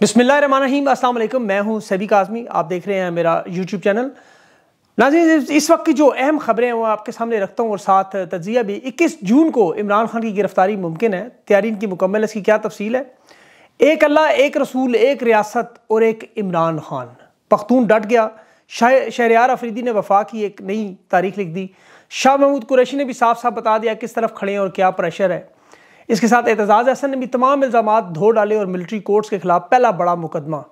बिस्मिल्लाम अस्सलाम मैं हूं सभी काजमी आप देख रहे हैं मेरा यूट्यूब चैनल नाजी इस वक्त की जो अहम खबरें हैं वो आपके सामने रखता हूँ और साथ तजिया भी इक्कीस जून को इमरान खान की गिरफ्तारी मुमकिन है तैयारी की मुकम्मल इसकी क्या तफसील है एक अल्लाह एक रसूल एक रियासत और एक इमरान खान पख्तून डट गया शाह शहरियार अफरीदी ने वफा की एक नई तारीख लिख दी शाह महमूद कुरैशी ने भी साफ साफ बता दिया किस तरफ खड़े हैं और क्या प्रेशर है इसके साथ एतजाज़ अहसन ने भी तमाम इल्ज़ाम धो डाले और मिलिट्री कोर्ट्स के खिलाफ पहला बड़ा मुकदमा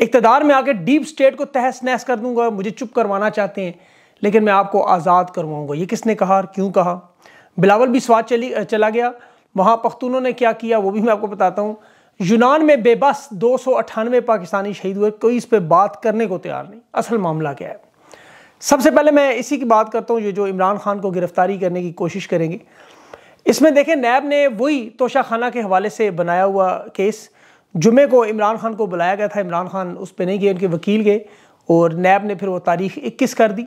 इकतदार में आकर डीप स्टेट को तहस नहस कर दूंगा मुझे चुप करवाना चाहते हैं लेकिन मैं आपको आज़ाद करवाऊंगा ये किसने कहा और क्यों कहा बिलावल भी स्वाद चली चला गया वहाँ पख्तूनों ने क्या किया वो भी मैं आपको बताता हूँ यूनान में बेबस दो सौ अट्ठानवे पाकिस्तानी शहीद हुए कोई इस पर बात करने को तैयार नहीं असल मामला क्या है सबसे पहले मैं इसी की बात करता हूँ ये जो इमरान खान को गिरफ्तारी करने की कोशिश करेंगे इसमें देखें नैब ने वही तोशाखाना के हवाले से बनाया हुआ केस जुमे को इमरान खान को बुलाया गया था इमरान खान उस पर नहीं गए उनके वकील गए और नैब ने फिर वो तारीख इक्कीस कर दी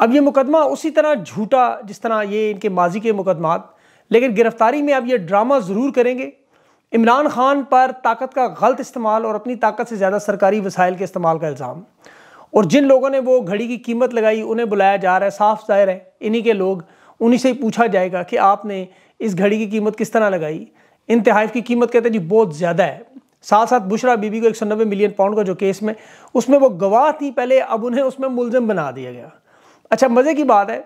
अब ये मुकदमा उसी तरह झूठा जिस तरह ये इनके माजी के मुकदमात लेकिन गिरफ्तारी में अब ये ड्रामा ज़रूर करेंगे इमरान खान पर ताकत का गलत इस्तेमाल और अपनी ताकत से ज़्यादा सरकारी वसाइल के इस्तेमाल का इल्ज़ाम और जिन लोगों ने वो घड़ी की कीमत लगाई उन्हें बुलाया जा रहा है साफ जाहिर है इन्हीं के लोग उन्हीं से ही पूछा जाएगा कि आपने इस घड़ी की कीमत किस तरह लगाई इन की कीमत कहते हैं जी बहुत ज़्यादा है साथ साथ बुशरा बीबी को एक सौ नब्बे मिलियन पाउंड का जो केस में उसमें वो गवाह थी पहले अब उन्हें उसमें मुलजम बना दिया गया अच्छा मज़े की बात है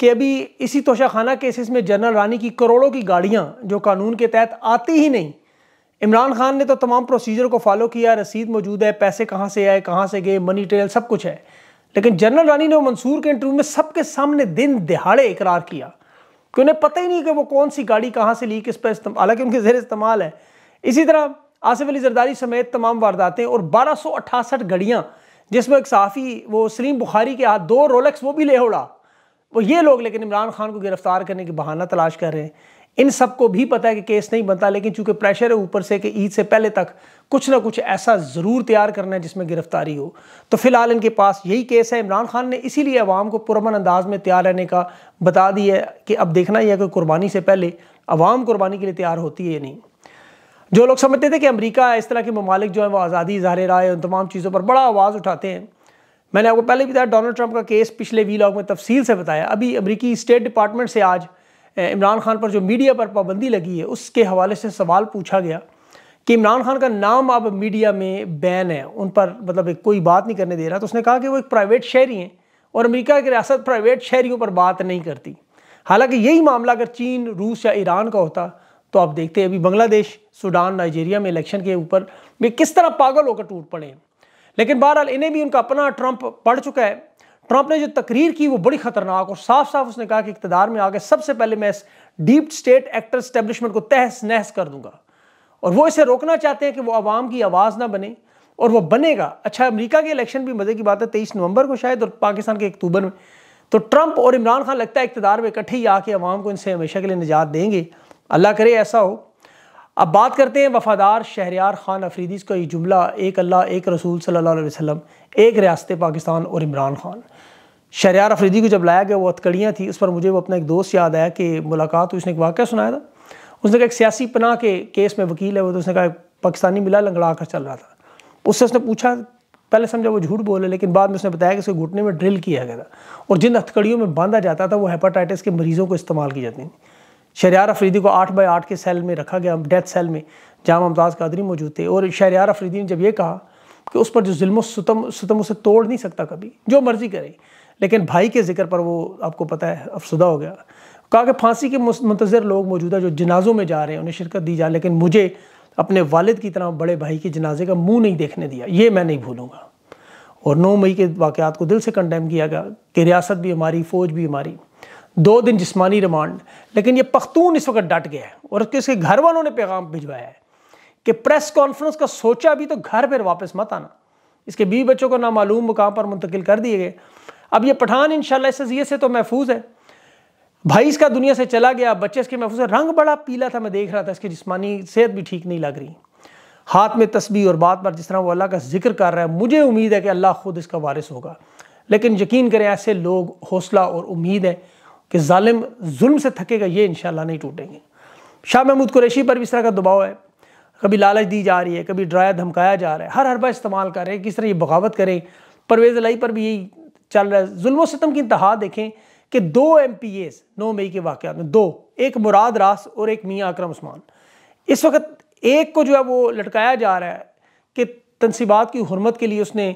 कि अभी इसी तोशाखाना केसेस में जनरल रानी की करोड़ों की गाड़ियाँ जो कानून के तहत आती ही नहीं इमरान खान ने तो तमाम प्रोसीजर को फॉलो किया रसीद मौजूद है पैसे कहाँ से आए कहाँ से गए मनी ट्रेल सब कुछ है लेकिन जनरल रानी ने मंसूर के इंटरव्यू में सबके सामने दिन दिहाड़े इकरार किया कि उन्हें पता ही नहीं कि वो कौन सी गाड़ी कहाँ से ली किस पर हालांकि उनके जेर इस्तेमाल है इसी तरह आसिफ अली जरदारी समेत तमाम वारदातें और बारह सौ अठासठ गड़ियाँ जिसमें एक सहाफ़ी वो सलीम बुखारी के हाथ दो रोलेक्स वो भी ले उड़ा वो ये लोग लेकिन इमरान खान को गिरफ़्तार करने की बहाना तलाश कर रहे हैं इन सबको भी पता है कि केस नहीं बनता लेकिन चूंकि प्रेशर है ऊपर से कि ईद से पहले तक कुछ ना कुछ ऐसा ज़रूर तैयार करना है जिसमें गिरफ्तारी हो तो फिलहाल इनके पास यही केस है इमरान खान ने इसीलिए अवाम को पुरमन अंदाज में तैयार रहने का बता दिया है कि अब देखना ही है कि कुर्बानी से पहले अवाम कुर्बानी के लिए तैयार होती है या नहीं जो लोग समझते थे कि अमरीका इस तरह के ममालिक जो है वो आज़ादी इजहार राय उन तमाम चीज़ों पर बड़ा आवाज़ उठाते हैं मैंने आपको पहले भी बताया डोनाल्ड ट्रंप का केस पिछले वी लॉग में तफसील से बताया अभी अमरीकी स्टेट डिपार्टमेंट से आज इमरान खान पर जो मीडिया पर पाबंदी लगी है उसके हवाले से सवाल पूछा गया कि इमरान खान का नाम अब मीडिया में बैन है उन पर मतलब कोई बात नहीं करने दे रहा तो उसने कहा कि वो एक प्राइवेट शहरी हैं और अमेरिका की रियासत प्राइवेट शहरीों पर बात नहीं करती हालांकि यही मामला अगर चीन रूस या ईरान का होता तो आप देखते हैं अभी बांग्लादेश सूडान नाइजीरिया में इलेक्शन के ऊपर वे किस तरह पागल होकर टूट पड़े हैं लेकिन बहरहाल इन्हें भी उनका अपना ट्रंप पड़ चुका है ट्रंप ने जो तकरीर की वो बड़ी खतरनाक और साफ साफ उसने कहा कि इकतदार में आके सबसे पहले मैं इस डीप स्टेट एक्टर स्टेब्लिशमेंट को तहस नहस कर दूंगा और वो इसे रोकना चाहते हैं कि वो आवाम की आवाज़ ना बने और वो बनेगा अच्छा अमेरिका के इलेक्शन भी मज़े की बात है तेईस नवंबर को शायद और पाकिस्तान के अक्टूबर में तो ट्रंप और इमरान खान लगता है इकतदार में इकट्ठे ही आके आवाम को इनसे हमेशा के लिए निजात देंगे अल्लाह करे ऐसा हो अब बात करते हैं वफादार शहरियार खान अफरीदी का ये जुमला एक अल्लाह एक रसूल सल्ला वसम एक रियासत पाकिस्तान और इमरान खान शरियार अफरीदी को जब लाया गया वो हथकड़ियाँ थी उस पर मुझे वो अपना एक दोस्त याद आया कि मुलाकात उसने एक वाक़ सुनाया था उसने कहा एक सियासी पनाह के केस में वकील है वो तो उसने कहा पाकिस्तानी मिला लंगड़ा कर चल रहा था उससे उसने पूछा पहले समझा वो झूठ बोले लेकिन बाद में उसने बताया कि उसके घुटने में ड्रिल किया गया था और जिन हथकड़ियों में बांधा जाता था वो हेपाटाइटिस के मरीज़ों को इस्तेमाल की जाती थी शरियार अफरीदी को आठ बाई आठ के सेल में रखा गया डेथ सेल में जहाँ ममताज़ कादरी मौजूद थे और शरियार अफरीदी ने जब ये कहा कि उस पर जो जुल्म सुतम उसे तोड़ नहीं सकता कभी जो मर्ज़ी करे लेकिन भाई के जिक्र पर वो आपको पता है अफसुदा हो गया कहा कि फांसी के मुंतजर लोग मौजूदा जो जनाजों में जा रहे हैं उन्हें शिरकत दी जाए लेकिन मुझे अपने वालिद की तरह बड़े भाई के जनाजे का मुंह नहीं देखने दिया ये मैं नहीं भूलूंगा और 9 मई के वाक़ात को दिल से कंडेम किया गया कि रियासत भी हमारी फ़ौज भी हमारी दो दिन जिस्मानी रिमांड लेकिन ये पख्तून इस वक्त डट गया है और उसके इसके घर वालों ने पैगाम भिजवाया है कि प्रेस कॉन्फ्रेंस का सोचा भी तो घर पर वापस मत आना इसके बीवी बच्चों को नामालूम मुकाम पर मुंतकिल कर दिए गए अब ये पठान इन शजीए से तो महफूज है भाई इसका दुनिया से चला गया बच्चे इसके महफूज है रंग बड़ा पीला था मैं देख रहा था इसकी जिसमानी सेहत भी ठीक नहीं लग रही हाथ में तस्बी और बात पर जिस तरह वो अल्लाह का जिक्र कर रहा है मुझे उम्मीद है कि अल्लाह खुद इसका वारिस होगा लेकिन यकीन करें ऐसे लोग हौसला और उम्मीद है कि ालिम जुल्म से थकेगा ये इन नहीं टूटेंगे शाह महमूद कुरैशी पर भी इस तरह का दबाव है कभी लालच दी जा रही है कभी ड्राया धमकाया जा रहा है हर हरबा इस्तेमाल कर रहे हैं किस तरह ये बगावत करें परवेज़ लाई पर भी यही चल रहा है जुल्म सितम की इंतहा देखें कि दो एम पी एस नौ मई के वाक़ में दो एक मुराद रास और एक मियाँ अक्रम उस्मान इस वक्त एक को जो है वो लटकाया जा रहा है कि तनसीबात की हरमत के लिए उसने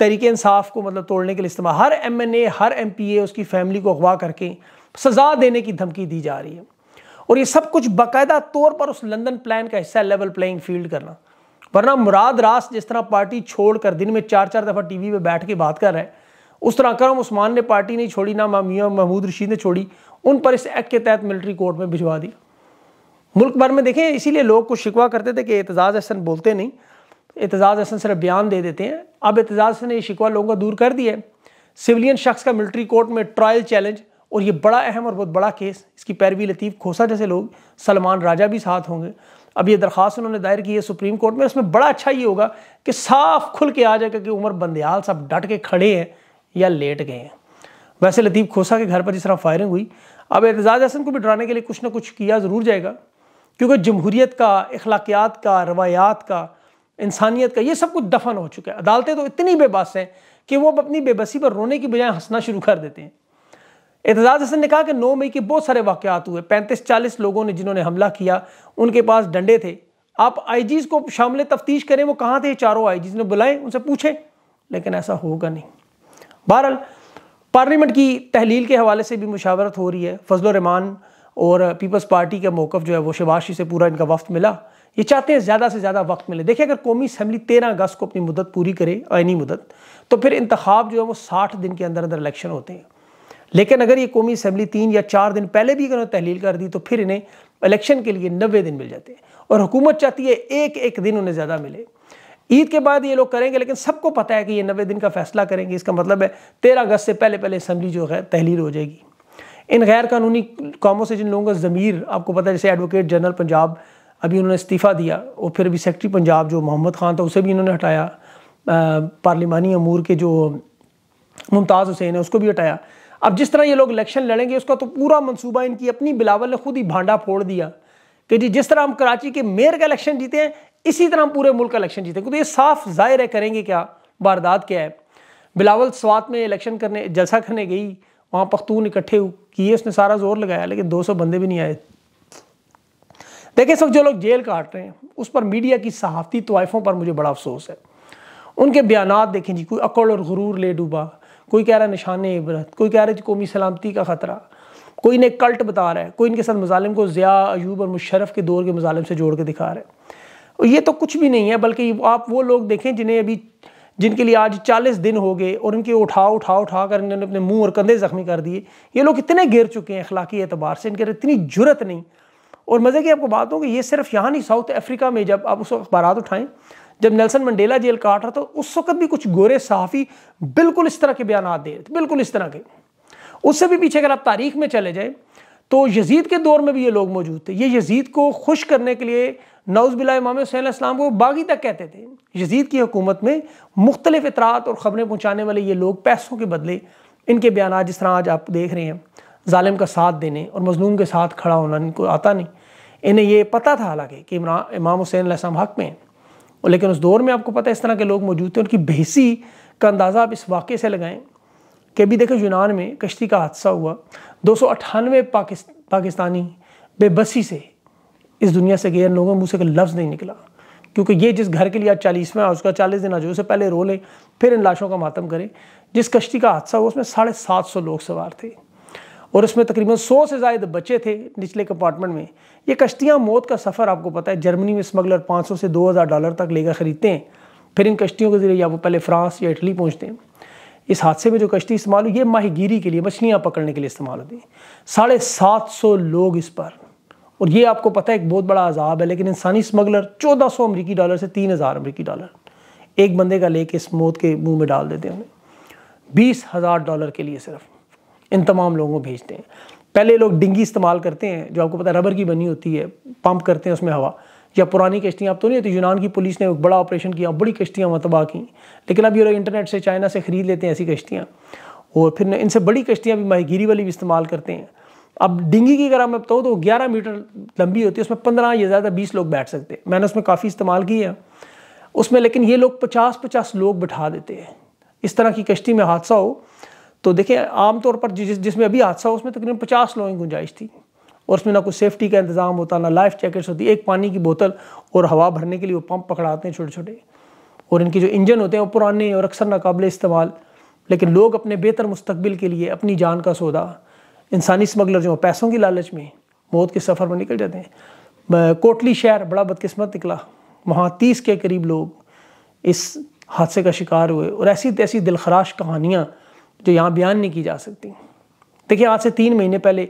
तरीके इंसाफ को मतलब तोड़ने के लिए इस्तेमाल हर एम एन ए हर एम पी ए उसकी फैमिली को अगवा करके सज़ा देने की धमकी दी जा रही है और ये सब कुछ बाकायदा तौर पर उस लंदन प्लान का हिस्सा लेवल प्लेइंग फील्ड करना वरना मुराद रास जिस तरह पार्टी छोड़कर दिन में चार चार दफ़ा टी वी पर बैठ के बात कर रहे हैं उस तरह करम उस्मान ने पार्टी नहीं छोड़ी ना मामिया महमूद रशीद ने छोड़ी उन पर इस एक्ट के तहत मिलिट्री कोर्ट में भिजवा दिया मुल्क भर में देखें इसीलिए लोग कुछ शिकवा करते थे कि एतजाज़ अहसन बोलते नहीं एतजाज़ अहसन सिर्फ बयान दे देते हैं अब एतजाज़ अहसन ने यह शिकवा लोगों का दूर कर दिया है सिविलियन शख्स का मिलिट्री कोर्ट में ट्रायल चैलेंज और ये बड़ा अहम और बहुत बड़ा केस इसकी पैरवी लतीफ़ खोसा जैसे लोग सलमान राजा भी साथ होंगे अब ये दरख्वास्त उन्होंने दायर की है सुप्रीम कोर्ट में उसमें बड़ा अच्छा ये होगा कि साफ खुल के आ जाएगा कि उमर बंदयाल साहब डट के खड़े हैं या लेट गए हैं वैसे लतीफ़ खोसा के घर पर जिस तरह फायरिंग हुई अब एतजाज़ हसन को भी डराने के लिए कुछ ना कुछ किया ज़रूर जाएगा क्योंकि जमहूरीत का अखलाकियात का रवायात का इंसानियत का ये सब कुछ दफन हो चुका है अदालतें तो इतनी बेबस हैं कि वो अब अपनी बेबसी पर रोने की बजाय हंसना शुरू कर देते हैं एतजाज़ हसन ने कहा कि नौ मई के बहुत सारे वाक़ात हुए पैंतीस चालीस लोगों ने जिन्होंने हमला किया उनके पास डंडे थे आप आई जीज़ को शामिल तफ्तीश करें वो कहाँ थे चारों आई जीज़ ने बुलाएं उनसे पूछें लेकिन ऐसा होगा नहीं बहरहाल पार्लियामेंट की तहलील के हवाले से भी मुशावरत हो रही है फजल रहमान और पीपल्स पार्टी का मौक़ जो है वो शबाशी से पूरा इनका वक्त मिला ये चाहते हैं ज़्यादा से ज़्यादा वक्त मिले देखिए अगर कौमी असम्बली तेरह अगस्त को अपनी मुदत पूरी करे आइनी मुदत तो फिर इंतखब जो है वो साठ दिन के अंदर अंदर इलेक्शन होते हैं लेकिन अगर ये कौमी असम्बली तीन या चार दिन पहले भी अगर तहलील कर दी तो फिर इन्हें इलेक्शन के लिए नबे दिन मिल जाते हैं और हुकूमत चाहती है एक एक दिन उन्हें ज़्यादा मिले ईद के बाद ये लोग करेंगे लेकिन सबको पता है कि ये नबे दिन का फैसला करेंगे इसका मतलब है तेरह अगस्त से पहले पहले असम्बली जो है तहलील हो जाएगी इन गैर कानूनी कामों से जिन लोगों का ज़मीर आपको पता है जैसे एडवोकेट जनरल पंजाब अभी उन्होंने इस्तीफ़ा दिया और फिर अभी सेक्रटरी पंजाब जो मोहम्मद ख़ान था उसे भी इन्होंने हटाया पार्लिमानी अमूर के जो मुमताज़ हुसैन है उसको भी हटाया अब जिस तरह ये लोग इलेक्शन लड़ेंगे उसका तो पूरा मनसूबा इनकी अपनी बिलावल ने खुद ही भांडा फोड़ दिया कि जी जिस तरह हम कराची के मेयर का इलेक्शन जीते हैं इसी तरह हम पूरे मुल्क का इलेक्शन जीतेंगे तो ये साफ जाहिर है करेंगे क्या वारदात क्या है बिलावल स्वात में इलेक्शन करने जलसा करने गई वहाँ पख्तून इकट्ठे किए उसने सारा जोर लगाया लेकिन 200 बंदे भी नहीं आए देखिए सब जो लोग जेल काट रहे हैं उस पर मीडिया की सहाफ़ती तवाइफों पर मुझे बड़ा अफसोस है उनके बयान देखें जी कोई अकड़ और गुरूर ले डूबा कोई कह रहा है निशान इबरत कोई कह रहा है जी कौमी सलामती का ख़तरा कोई इन्हें कल्ट बता रहा है कोई इनके साथ मजालिम को ज़िया अयूब और मुशरफ के दौर के मजालिम से जोड़ के दिखा रहा है ये तो कुछ भी नहीं है बल्कि आप वो लोग देखें जिन्हें अभी जिनके लिए आज 40 दिन हो गए और इनके उठा उठा उठा कर इन्होंने अपने मुंह और कंधे ज़ख्मी कर दिए ये लोग इतने गिर चुके हैं अखलाकी एतबार से इनके अंदर इतनी ज़रूरत नहीं और मज़े की आपको बात हो कि ये सिर्फ यहाँ नहीं साउथ अफ्रीका में जब आप उस अखबार उठाएं जब नेल्सन मंडेला जेल काट रहा था तो उस वक्त भी कुछ गोरे सहाफ़ी बिल्कुल इस तरह के बयान दे रहे थे बिल्कुल इस तरह के उससे भी पीछे अगर आप तारीख में चले जाएँ तो यजीद के दौर में भी ये लोग मौजूद थे ये यजीद को खुश करने के लिए नौज़बिला इमाम हुसैन को बागी तक कहते थे यजीद की हुकूमत में मुख्तलिफ इतरात और ख़बरें पहुँचाने वाले ये लोग पैसों के बदले इनके बयान जिस तरह आज आप देख रहे हैं ालिम का साथ देने और मजलूम के साथ खड़ा होना इनको आता नहीं इन्हें ये पता था हालांकि कि इमाम हुसैन हक में और लेकिन उस दौर में आपको पता है इस तरह के लोग मौजूद थे उनकी बेहसी का अंदाज़ा आप इस वाक़े से लगाएं कि अभी देखो यूनान में कश्ती का हादसा हुआ दो सौ अट्ठानवे पाकिस्तानी बेबसी से इस दुनिया से गए इन लोगों के मुँह से कोई लफ्ज़ नहीं निकला क्योंकि ये जिस घर के लिए आज चालीसवें और उसका चालीस दिन आज उससे पहले रो लें फिर इन लाशों का मातम करें जिस कश्ती का हादसा हुआ उसमें साढ़े सात सौ लोग सवार थे और उसमें तकरीबन सौ से ज़ायद बच्चे थे निचले कंपार्टमेंट में ये कश्तियाँ मौत का सफ़र आपको पता है जर्मनी में स्मगलर पाँच सौ से दो हज़ार डॉलर तक लेकर ख़रीदते हैं फिर इन कश्तियों के ज़रिए या वो पहले फ्रांस या इटली पहुँचते हैं इस हादसे में जो कश्ती इस्तेमाल हुई ये माहिगीरी के लिए मछलियाँ पकड़ने के लिए इस्तेमाल होती हैं साढ़े सात सौ लोग इस पर और ये आपको पता है एक बहुत बड़ा अजाब है लेकिन इंसानी स्मगलर चौदह सौ अमरीकी डॉलर से तीन हज़ार अमरीकी डॉलर एक बंदे का लेके इस मौत के मुंह में डाल देते हैं उन्हें बीस हज़ार डॉलर के लिए सिर्फ इन तमाम लोगों को भेजते हैं पहले लोग डिंगी इस्तेमाल करते हैं जो आपको पता है रबर की बनी होती है पंप करते हैं उसमें हवा या पुरानी कश्तियाँ आप तो नहीं होती यूनान की पुलिस ने एक बड़ा ऑपरेशन किया बड़ी कश्तियाँ वहाँ तबाह की लेकिन अब ये लोग इंटरनेट से चाइना से ख़रीद लेते हैं ऐसी कश्तियाँ और फिर इनसे बड़ी कश्तियाँ भी माहीगीरी वाली भी इस्तेमाल करते हैं अब डिंगी की अगर मैं बताऊँ तो ग्यारह मीटर लंबी होती है उसमें पंद्रह या ज़्यादा बीस लोग बैठ सकते हैं मैंने उसमें काफ़ी इस्तेमाल की है उसमें लेकिन ये लोग पचास पचास लोग बैठा देते हैं इस तरह की कश्ती में हादसा हो तो देखिए आमतौर पर जिस जिसमें अभी हादसा हो उसमें तकरीबन पचास लोगों की गुंजाइश थी और उसमें ना कुछ सेफ्टी का इंतज़ाम होता ना लाइफ जैकेट्स होती एक पानी की बोतल और हवा भरने के लिए वो पंप पकड़ाते हैं छोटे छोटे और इनके जो इंजन होते हैं वो पुराने और अक्सर नाकबले इस्तेमाल लेकिन लोग अपने बेहतर मुस्तबिल के लिए अपनी जान का सौदा इंसानी स्मगलर जो पैसों की लालच में मौत के सफ़र में निकल जाते हैं कोटली शहर बड़ा बदकिस्मत निकला वहाँ तीस के करीब लोग इस हादसे का शिकार हुए और ऐसी तैसी दिलखराश कहानियाँ जो यहाँ बयान नहीं की जा सकती देखिए आज से तीन महीने पहले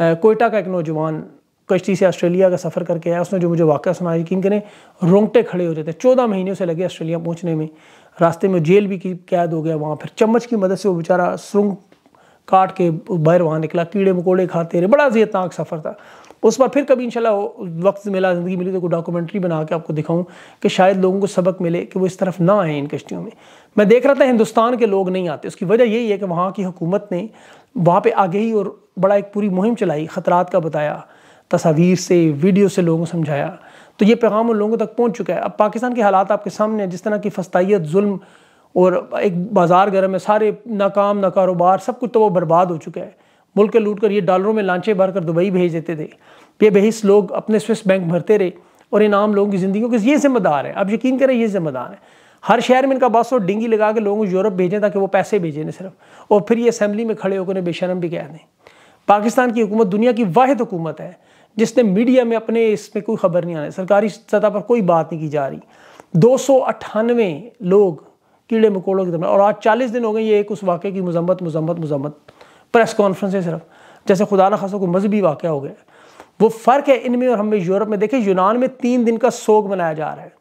कोयटा का एक नौजवान कश्ती से ऑस्ट्रेलिया का सफ़र करके आया उसने जो मुझे वाक़ सुनाया यकीन करें रोंगटे खड़े हो जाते हैं चौदह महीने से लगे ऑस्ट्रेलिया पहुँचने में रास्ते में जेल भी की कैद हो गया वहाँ फिर चम्मच की मदद से वो बेचारा सुरंग काट के बाहर वहाँ निकला कीड़े मकोड़े खाते रहे बड़ा जियतनाक सफ़र था उस पर फिर कभी इंशाल्लाह वक्त मिला ज़िंदगी मिली तो कोई डॉक्यूमेंट्री बना के आपको दिखाऊं कि शायद लोगों को सबक मिले कि वो इस तरफ ना आए इन कश्तियों में मैं देख रहा था हिंदुस्तान के लोग नहीं आते उसकी वजह यही है कि वहाँ की हुकूमत ने वहाँ पर आगे ही और बड़ा एक पूरी मुहिम चलाई ख़तरात का बताया तस्वीर से वीडियो से लोगों को समझाया तो ये पैगाम उन लोगों तक पहुँच चुका है अब पाकिस्तान के हालात आपके सामने जिस तरह की फस्ताइत जुल्म और एक बाज़ार गर्म है सारे ना काम ना कारोबार सब कुछ तो वो बर्बाद हो चुका है मुल्क के लूट कर ये डॉलरों में लांचे भर कर दुबई भेज देते थे ये बेबहिस लोग अपने स्विस बैंक भरते रहे और इन आम लोगों की ज़िंदगी के ये जिम्मेदार है आप यकीन करें ये जिम्मेदार है हर शहर में इनका बस और डिंगी लगा के लोगों को यूरोप भेजें ताकि वो पैसे भेजें ना सिर्फ और फिर ये असम्बली में खड़े होकर बेशरम भी कह दें पाकिस्तान की हुकूमत दुनिया की वाद हुकूमत है जिसने मीडिया में अपने इसमें कोई खबर नहीं आने सरकारी सतह पर कोई बात नहीं की जा रही दो सौ अट्ठानवे लोग कीड़े मकोड़ों की तरफ और आज चालीस दिन हो गए ये एक उस वाक़े की मजम्मत मजम्मत मजम्मत प्रेस कॉन्फ्रेंस है सिर्फ जैसे खुदा न खासा को मजहबी वाक़ हो गया वो फ़र्क है इनमें और हमें यूरोप में देखें यूनान में तीन दिन का सोग मनाया जा रहा है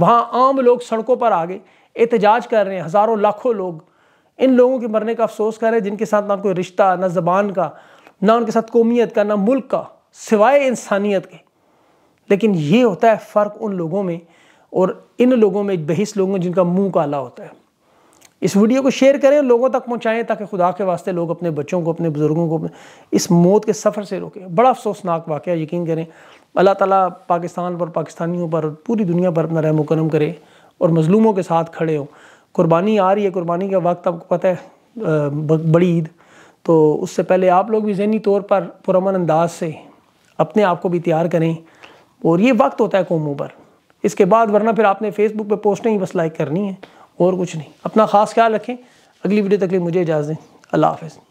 वहाँ आम लोग सड़कों पर आ गए एहतजाज कर रहे हैं हज़ारों लाखों लोग इन लोगों के मरने का अफसोस कर रहे हैं जिनके साथ ना कोई रिश्ता ना ज़बान का ना उनके साथ कौमियत का ना मुल्क का सिवाय इंसानियत के लेकिन ये होता है फ़र्क उन लोगों में और इन लोगों में बहस लोगों जिनका मुंह काला होता है इस वीडियो को शेयर करें लोगों तक पहुंचाएं ताकि खुदा के वास्ते लोग अपने बच्चों को अपने बुज़ुर्गों को अपने इस मौत के सफ़र से रोकें बड़ा अफसोसनाक वाक़ यकीन करें अल्लाह ताला पाकिस्तान पर पाकिस्तानियों पर पूरी दुनिया पर अपना रहम करे और मज़लूमों के साथ खड़े हों कुर्बानी आ रही है कुर्बानी का वक्त आपको पता है बड़ी ईद तो उससे पहले आप लोग भी जहनी तौर पर पुरमन अंदाज से अपने आप को भी तैयार करें और ये वक्त होता है कौमों पर इसके बाद वरना फिर आपने फेसबुक पर पोस्टें ही बस लाइक करनी है और कुछ नहीं अपना ख़ास ख्याल रखें अगली वीडियो तक लिए मुझे इजाज़ दें अल्लाह हाफिज़